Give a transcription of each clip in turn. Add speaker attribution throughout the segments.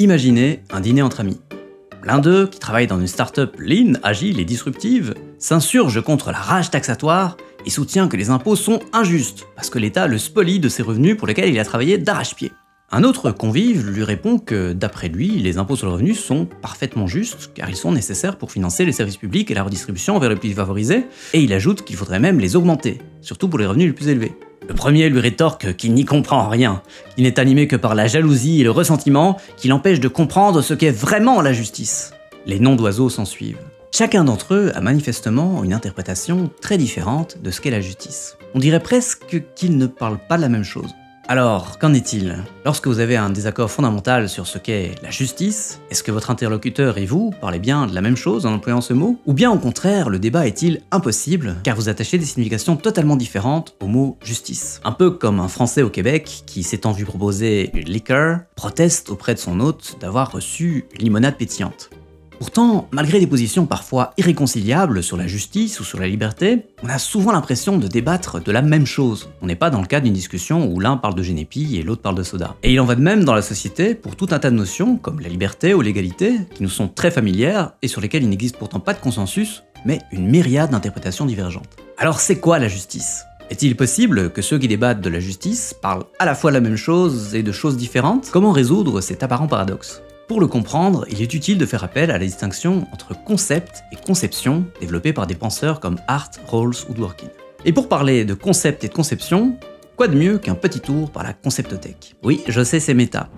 Speaker 1: Imaginez un dîner entre amis. L'un d'eux, qui travaille dans une start-up lean, agile et disruptive, s'insurge contre la rage taxatoire et soutient que les impôts sont injustes parce que l'État le spolie de ses revenus pour lesquels il a travaillé d'arrache-pied. Un autre convive lui répond que, d'après lui, les impôts sur le revenu sont parfaitement justes car ils sont nécessaires pour financer les services publics et la redistribution vers les plus favorisés, et il ajoute qu'il faudrait même les augmenter, surtout pour les revenus les plus élevés. Le premier lui rétorque qu'il n'y comprend rien, qu'il n'est animé que par la jalousie et le ressentiment qui l'empêchent de comprendre ce qu'est vraiment la justice. Les noms d'oiseaux s'en suivent. Chacun d'entre eux a manifestement une interprétation très différente de ce qu'est la justice. On dirait presque qu'ils ne parlent pas de la même chose. Alors, qu'en est-il Lorsque vous avez un désaccord fondamental sur ce qu'est la justice, est-ce que votre interlocuteur et vous parlez bien de la même chose en employant ce mot Ou bien au contraire, le débat est-il impossible car vous attachez des significations totalement différentes au mot justice Un peu comme un Français au Québec qui s'étant vu proposer une liqueur, proteste auprès de son hôte d'avoir reçu une limonade pétillante. Pourtant, malgré des positions parfois irréconciliables sur la justice ou sur la liberté, on a souvent l'impression de débattre de la même chose. On n'est pas dans le cadre d'une discussion où l'un parle de génépi et l'autre parle de soda. Et il en va de même dans la société pour tout un tas de notions, comme la liberté ou l'égalité, qui nous sont très familières et sur lesquelles il n'existe pourtant pas de consensus, mais une myriade d'interprétations divergentes. Alors c'est quoi la justice est-il possible que ceux qui débattent de la justice parlent à la fois de la même chose et de choses différentes Comment résoudre cet apparent paradoxe pour le comprendre, il est utile de faire appel à la distinction entre concept et conception développée par des penseurs comme Hart, Rawls ou Dworkin. Et pour parler de concept et de conception, quoi de mieux qu'un petit tour par la conceptothèque Oui, je sais, c'est méta.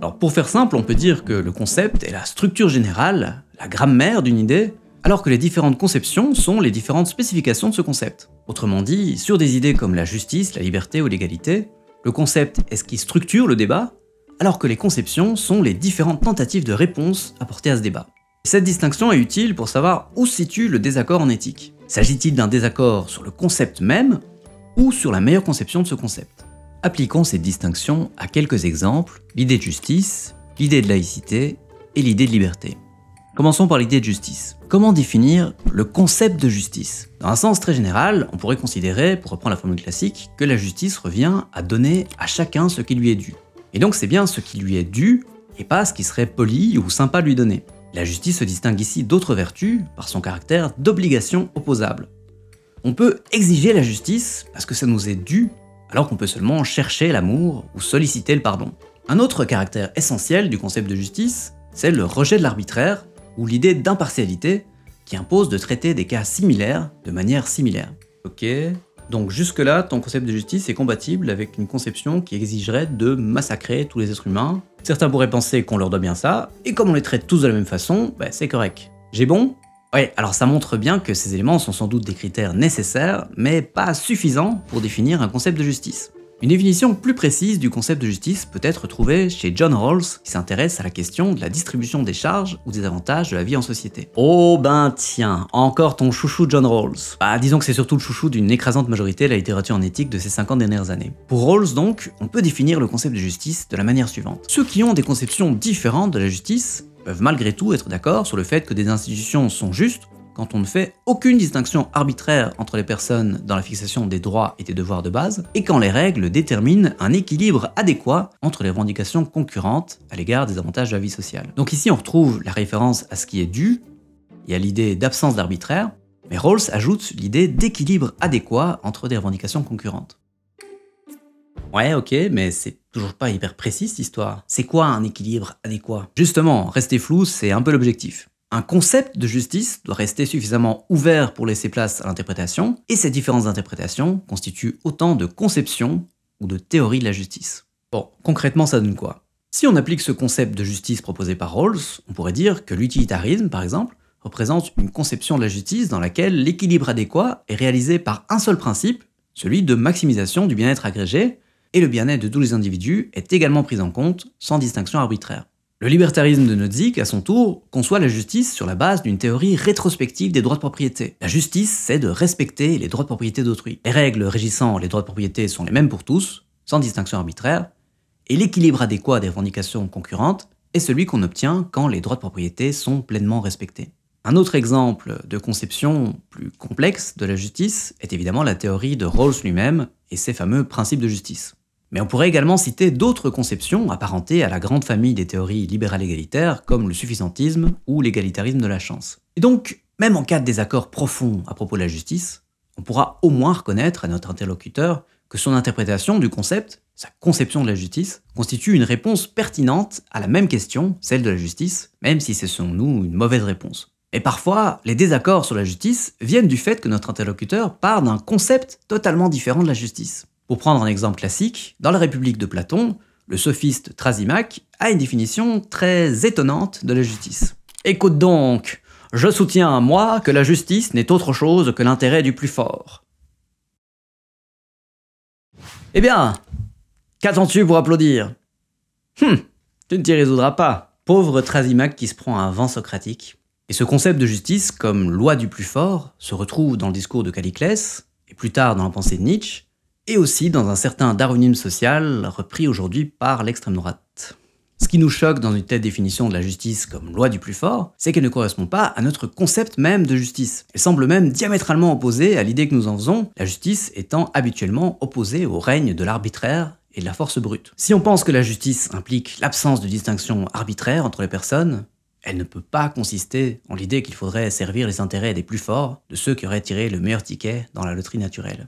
Speaker 1: Alors pour faire simple, on peut dire que le concept est la structure générale, la grammaire d'une idée, alors que les différentes conceptions sont les différentes spécifications de ce concept. Autrement dit, sur des idées comme la justice, la liberté ou l'égalité, le concept est ce qui structure le débat, alors que les conceptions sont les différentes tentatives de réponse apportées à ce débat. Cette distinction est utile pour savoir où se situe le désaccord en éthique. S'agit-il d'un désaccord sur le concept même ou sur la meilleure conception de ce concept Appliquons cette distinction à quelques exemples, l'idée de justice, l'idée de laïcité et l'idée de liberté. Commençons par l'idée de justice. Comment définir le concept de justice Dans un sens très général, on pourrait considérer, pour reprendre la formule classique, que la justice revient à donner à chacun ce qui lui est dû, et donc c'est bien ce qui lui est dû et pas ce qui serait poli ou sympa de lui donner. La justice se distingue ici d'autres vertus par son caractère d'obligation opposable. On peut exiger la justice parce que ça nous est dû, alors qu'on peut seulement chercher l'amour ou solliciter le pardon. Un autre caractère essentiel du concept de justice, c'est le rejet de l'arbitraire ou l'idée d'impartialité qui impose de traiter des cas similaires de manière similaire. Ok, donc jusque-là, ton concept de justice est compatible avec une conception qui exigerait de massacrer tous les êtres humains. Certains pourraient penser qu'on leur doit bien ça, et comme on les traite tous de la même façon, bah, c'est correct. J'ai bon Ouais, alors ça montre bien que ces éléments sont sans doute des critères nécessaires, mais pas suffisants pour définir un concept de justice. Une définition plus précise du concept de justice peut être trouvée chez John Rawls, qui s'intéresse à la question de la distribution des charges ou des avantages de la vie en société. Oh ben tiens, encore ton chouchou John Rawls. Bah disons que c'est surtout le chouchou d'une écrasante majorité de la littérature en éthique de ces 50 dernières années. Pour Rawls donc, on peut définir le concept de justice de la manière suivante. Ceux qui ont des conceptions différentes de la justice peuvent malgré tout être d'accord sur le fait que des institutions sont justes quand on ne fait aucune distinction arbitraire entre les personnes dans la fixation des droits et des devoirs de base, et quand les règles déterminent un équilibre adéquat entre les revendications concurrentes à l'égard des avantages de la vie sociale. Donc ici on retrouve la référence à ce qui est dû et à l'idée d'absence d'arbitraire, mais Rawls ajoute l'idée d'équilibre adéquat entre des revendications concurrentes. Ouais, ok, mais c'est toujours pas hyper précis cette histoire. C'est quoi un équilibre adéquat Justement, rester flou, c'est un peu l'objectif. Un concept de justice doit rester suffisamment ouvert pour laisser place à l'interprétation, et ces différentes interprétations constituent autant de conceptions ou de théories de la justice. Bon, concrètement, ça donne quoi Si on applique ce concept de justice proposé par Rawls, on pourrait dire que l'utilitarisme, par exemple, représente une conception de la justice dans laquelle l'équilibre adéquat est réalisé par un seul principe, celui de maximisation du bien-être agrégé, et le bien-être de tous les individus est également pris en compte sans distinction arbitraire. Le libertarisme de Nozick, à son tour, conçoit la justice sur la base d'une théorie rétrospective des droits de propriété. La justice, c'est de respecter les droits de propriété d'autrui. Les règles régissant les droits de propriété sont les mêmes pour tous, sans distinction arbitraire, et l'équilibre adéquat des revendications concurrentes est celui qu'on obtient quand les droits de propriété sont pleinement respectés. Un autre exemple de conception plus complexe de la justice est évidemment la théorie de Rawls lui-même et ses fameux principes de justice. Mais on pourrait également citer d'autres conceptions apparentées à la grande famille des théories libérales égalitaires, comme le suffisantisme ou l'égalitarisme de la chance. Et donc, même en cas de désaccord profond à propos de la justice, on pourra au moins reconnaître à notre interlocuteur que son interprétation du concept, sa conception de la justice, constitue une réponse pertinente à la même question, celle de la justice, même si c'est selon nous une mauvaise réponse. Et parfois, les désaccords sur la justice viennent du fait que notre interlocuteur part d'un concept totalement différent de la justice. Pour prendre un exemple classique, dans la République de Platon, le sophiste Trasimac a une définition très étonnante de la justice. Écoute donc, je soutiens moi que la justice n'est autre chose que l'intérêt du plus fort. Eh bien, qu'attends-tu pour applaudir Hum, tu ne t'y résoudras pas. Pauvre Trasimac qui se prend un vent socratique. Et ce concept de justice comme loi du plus fort se retrouve dans le discours de Caliclès, et plus tard dans la pensée de Nietzsche, et aussi dans un certain darwinisme social repris aujourd'hui par l'extrême droite. Ce qui nous choque dans une telle définition de la justice comme loi du plus fort, c'est qu'elle ne correspond pas à notre concept même de justice. Elle semble même diamétralement opposée à l'idée que nous en faisons, la justice étant habituellement opposée au règne de l'arbitraire et de la force brute. Si on pense que la justice implique l'absence de distinction arbitraire entre les personnes, elle ne peut pas consister en l'idée qu'il faudrait servir les intérêts des plus forts, de ceux qui auraient tiré le meilleur ticket dans la loterie naturelle.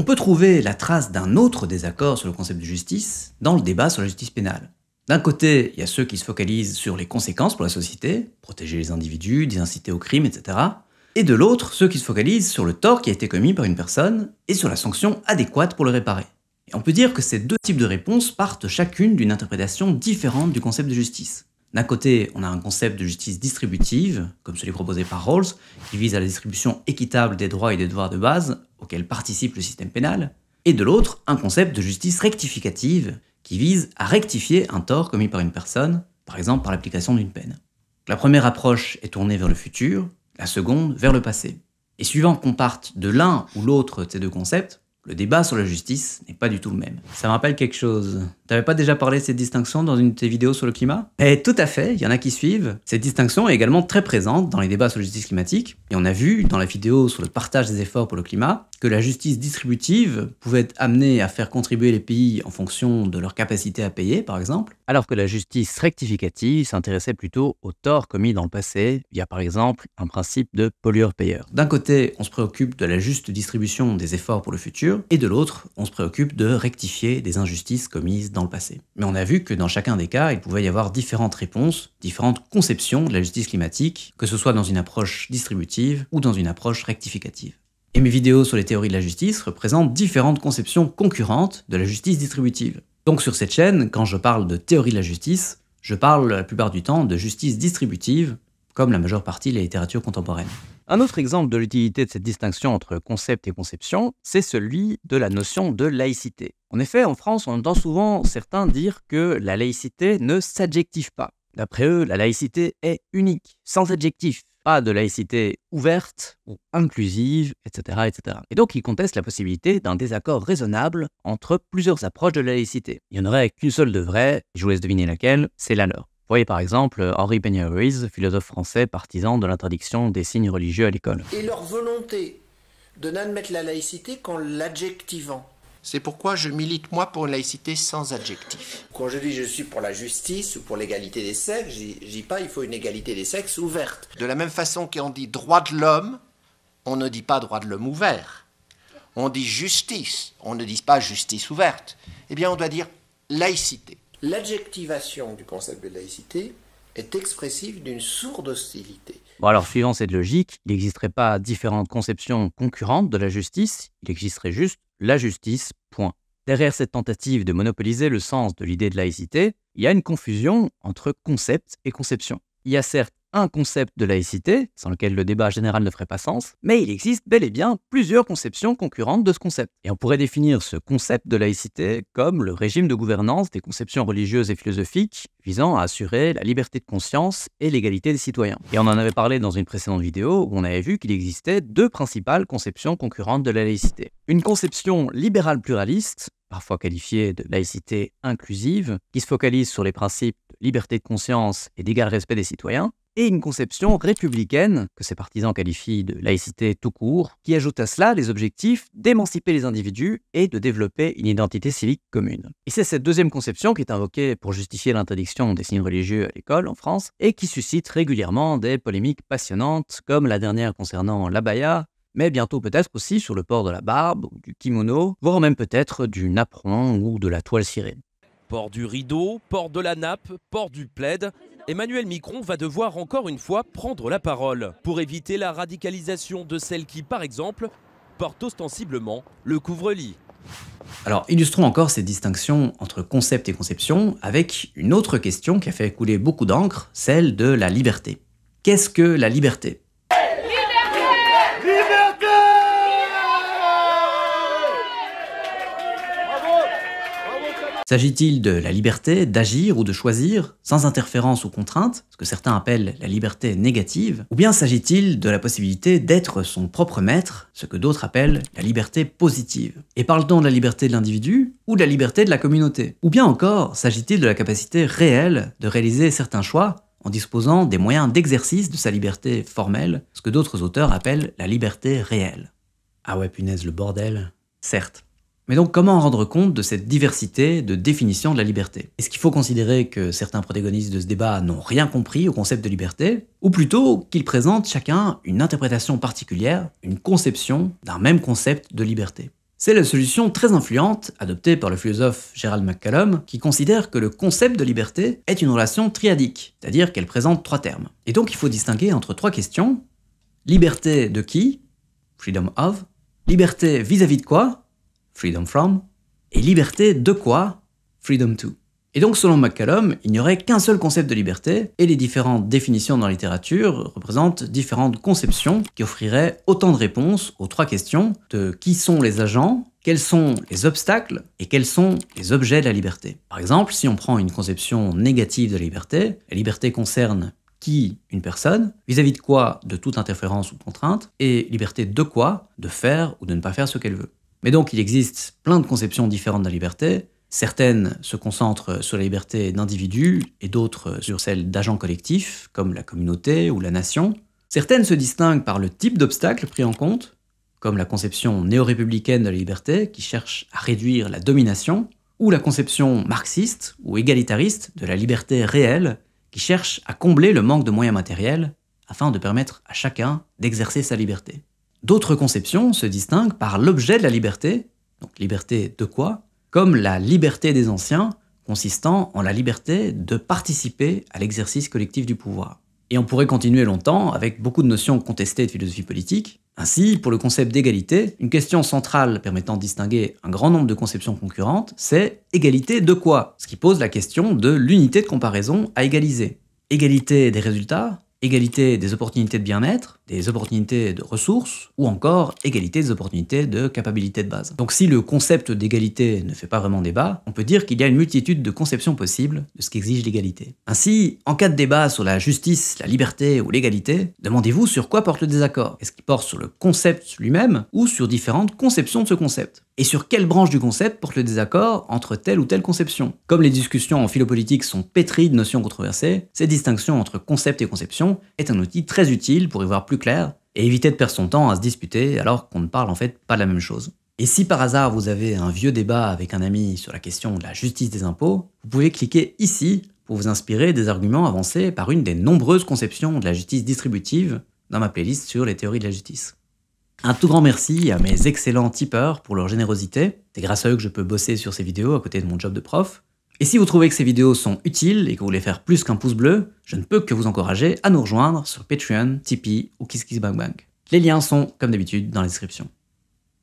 Speaker 1: On peut trouver la trace d'un autre désaccord sur le concept de justice dans le débat sur la justice pénale. D'un côté, il y a ceux qui se focalisent sur les conséquences pour la société, protéger les individus, désinciter au crime, etc. Et de l'autre, ceux qui se focalisent sur le tort qui a été commis par une personne et sur la sanction adéquate pour le réparer. Et on peut dire que ces deux types de réponses partent chacune d'une interprétation différente du concept de justice. D'un côté, on a un concept de justice distributive, comme celui proposé par Rawls, qui vise à la distribution équitable des droits et des devoirs de base auxquels participe le système pénal, et de l'autre, un concept de justice rectificative, qui vise à rectifier un tort commis par une personne, par exemple par l'application d'une peine. La première approche est tournée vers le futur, la seconde vers le passé. Et suivant qu'on parte de l'un ou l'autre de ces deux concepts, le débat sur la justice n'est pas du tout le même. Ça me rappelle quelque chose. T'avais pas déjà parlé de cette distinction dans une de tes vidéos sur le climat Eh tout à fait, il y en a qui suivent. Cette distinction est également très présente dans les débats sur la justice climatique. Et on a vu dans la vidéo sur le partage des efforts pour le climat que la justice distributive pouvait être amenée à faire contribuer les pays en fonction de leur capacité à payer, par exemple. Alors que la justice rectificative s'intéressait plutôt aux torts commis dans le passé, via par exemple un principe de pollueur-payeur. D'un côté, on se préoccupe de la juste distribution des efforts pour le futur, et de l'autre, on se préoccupe de rectifier des injustices commises dans le passé. Mais on a vu que dans chacun des cas, il pouvait y avoir différentes réponses, différentes conceptions de la justice climatique, que ce soit dans une approche distributive ou dans une approche rectificative. Et mes vidéos sur les théories de la justice représentent différentes conceptions concurrentes de la justice distributive. Donc sur cette chaîne, quand je parle de théorie de la justice, je parle la plupart du temps de justice distributive comme la majeure partie de la littérature contemporaine. Un autre exemple de l'utilité de cette distinction entre concept et conception, c'est celui de la notion de laïcité. En effet, en France, on entend souvent certains dire que la laïcité ne s'adjective pas. D'après eux, la laïcité est unique, sans adjectif, pas de laïcité ouverte ou inclusive, etc. etc. Et donc, ils contestent la possibilité d'un désaccord raisonnable entre plusieurs approches de la laïcité. Il n'y en aurait qu'une seule de vraie, je vous laisse deviner laquelle, c'est la leur voyez par exemple euh, Henri ruiz philosophe français partisan de l'interdiction des signes religieux à l'école. Et leur volonté de n'admettre la laïcité qu'en l'adjectivant. C'est pourquoi je milite moi pour une laïcité sans adjectif. Quand je dis je suis pour la justice ou pour l'égalité des sexes, je dis pas il faut une égalité des sexes ouverte. De la même façon qu'on dit droit de l'homme, on ne dit pas droit de l'homme ouvert. On dit justice, on ne dit pas justice ouverte. Eh bien on doit dire laïcité l'adjectivation du concept de laïcité est expressive d'une sourde hostilité. Bon alors, suivant cette logique, il n'existerait pas différentes conceptions concurrentes de la justice, il existerait juste la justice, point. Derrière cette tentative de monopoliser le sens de l'idée de laïcité, il y a une confusion entre concept et conception. Il y a certes un concept de laïcité, sans lequel le débat général ne ferait pas sens, mais il existe bel et bien plusieurs conceptions concurrentes de ce concept. Et on pourrait définir ce concept de laïcité comme le régime de gouvernance des conceptions religieuses et philosophiques visant à assurer la liberté de conscience et l'égalité des citoyens. Et on en avait parlé dans une précédente vidéo où on avait vu qu'il existait deux principales conceptions concurrentes de la laïcité. Une conception libérale pluraliste, parfois qualifiée de laïcité inclusive, qui se focalise sur les principes de liberté de conscience et d'égal respect des citoyens, et une conception républicaine, que ses partisans qualifient de laïcité tout court, qui ajoute à cela les objectifs d'émanciper les individus et de développer une identité civique commune. Et c'est cette deuxième conception qui est invoquée pour justifier l'interdiction des signes religieux à l'école en France et qui suscite régulièrement des polémiques passionnantes, comme la dernière concernant l'abaya, mais bientôt peut-être aussi sur le port de la barbe, ou du kimono, voire même peut-être du napperon ou de la toile cirée. Port du rideau, port de la nappe, port du plaid, Emmanuel Micron va devoir encore une fois prendre la parole pour éviter la radicalisation de celles qui, par exemple, porte ostensiblement le couvre-lit. Alors, illustrons encore cette distinction entre concept et conception avec une autre question qui a fait couler beaucoup d'encre, celle de la liberté. Qu'est-ce que la liberté S'agit-il de la liberté d'agir ou de choisir, sans interférence ou contrainte, ce que certains appellent la liberté négative, ou bien s'agit-il de la possibilité d'être son propre maître, ce que d'autres appellent la liberté positive Et parle-t-on de la liberté de l'individu ou de la liberté de la communauté Ou bien encore, s'agit-il de la capacité réelle de réaliser certains choix en disposant des moyens d'exercice de sa liberté formelle, ce que d'autres auteurs appellent la liberté réelle. Ah ouais, punaise, le bordel. Certes. Mais donc comment rendre compte de cette diversité de définition de la liberté Est-ce qu'il faut considérer que certains protagonistes de ce débat n'ont rien compris au concept de liberté Ou plutôt qu'ils présentent chacun une interprétation particulière, une conception d'un même concept de liberté c'est la solution très influente adoptée par le philosophe Gerald McCallum qui considère que le concept de liberté est une relation triadique, c'est-à-dire qu'elle présente trois termes. Et donc il faut distinguer entre trois questions. Liberté de qui Freedom of. Liberté vis à -vis de quoi Freedom From, et liberté de quoi Freedom to. Et donc selon McCallum, il n'y aurait qu'un seul concept de liberté, et les différentes définitions dans la littérature représentent différentes conceptions qui offriraient autant de réponses aux trois questions de qui sont les agents, quels sont les obstacles et quels sont les objets de la liberté. Par exemple, si on prend une conception négative de la liberté, la liberté concerne qui une personne, vis-à-vis -vis de quoi de toute interférence ou contrainte, et liberté de quoi de faire ou de ne pas faire ce qu'elle veut. Mais donc il existe plein de conceptions différentes de la liberté. Certaines se concentrent sur la liberté d'individus et d'autres sur celle d'agents collectifs, comme la communauté ou la nation. Certaines se distinguent par le type d'obstacle pris en compte, comme la conception néo-républicaine de la liberté qui cherche à réduire la domination, ou la conception marxiste ou égalitariste de la liberté réelle qui cherche à combler le manque de moyens matériels afin de permettre à chacun d'exercer sa liberté. D'autres conceptions se distinguent par l'objet de la liberté, donc liberté de quoi Comme la liberté des anciens, consistant en la liberté de participer à l'exercice collectif du pouvoir. Et on pourrait continuer longtemps avec beaucoup de notions contestées de philosophie politique. Ainsi, pour le concept d'égalité, une question centrale permettant de distinguer un grand nombre de conceptions concurrentes, c'est égalité de quoi Ce qui pose la question de l'unité de comparaison à égaliser. Égalité des résultats, égalité des opportunités de bien-être, des opportunités de ressources, ou encore égalité des opportunités de capacité de base. Donc si le concept d'égalité ne fait pas vraiment débat, on peut dire qu'il y a une multitude de conceptions possibles de ce qu'exige l'égalité. Ainsi, en cas de débat sur la justice, la liberté ou l'égalité, demandez-vous sur quoi porte le désaccord. Est-ce qu'il porte sur le concept lui-même ou sur différentes conceptions de ce concept Et sur quelle branche du concept porte le désaccord entre telle ou telle conception Comme les discussions en philopolitique sont pétries de notions controversées, ces distinctions entre concept et conception est un outil très utile pour y voir plus clair et éviter de perdre son temps à se disputer alors qu'on ne parle en fait pas de la même chose. Et si par hasard vous avez un vieux débat avec un ami sur la question de la justice des impôts, vous pouvez cliquer ici pour vous inspirer des arguments avancés par une des nombreuses conceptions de la justice distributive dans ma playlist sur les théories de la justice. Un tout grand merci à mes excellents tipeurs pour leur générosité. C'est grâce à eux que je peux bosser sur ces vidéos à côté de mon job de prof. Et si vous trouvez que ces vidéos sont utiles et que vous voulez faire plus qu'un pouce bleu, je ne peux que vous encourager à nous rejoindre sur Patreon, Tipeee ou KissKissBankBank. Les liens sont, comme d'habitude, dans la description.